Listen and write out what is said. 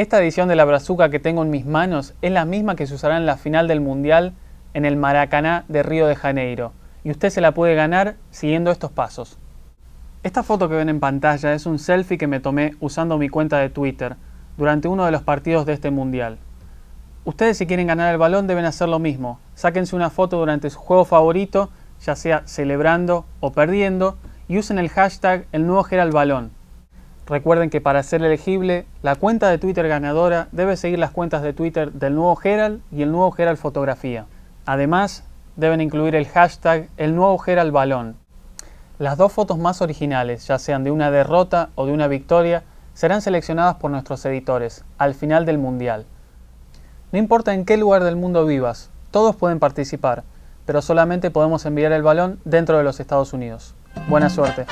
Esta edición de la brazuca que tengo en mis manos es la misma que se usará en la final del Mundial en el Maracaná de Río de Janeiro y usted se la puede ganar siguiendo estos pasos. Esta foto que ven en pantalla es un selfie que me tomé usando mi cuenta de Twitter durante uno de los partidos de este Mundial. Ustedes si quieren ganar el balón deben hacer lo mismo, sáquense una foto durante su juego favorito, ya sea celebrando o perdiendo, y usen el hashtag el nuevo Gerald Balón Recuerden que para ser elegible, la cuenta de Twitter ganadora debe seguir las cuentas de Twitter del nuevo Herald y el nuevo Herald Fotografía. Además, deben incluir el hashtag el nuevo Herald Balón. Las dos fotos más originales, ya sean de una derrota o de una victoria, serán seleccionadas por nuestros editores al final del Mundial. No importa en qué lugar del mundo vivas, todos pueden participar, pero solamente podemos enviar el balón dentro de los Estados Unidos. Buena suerte.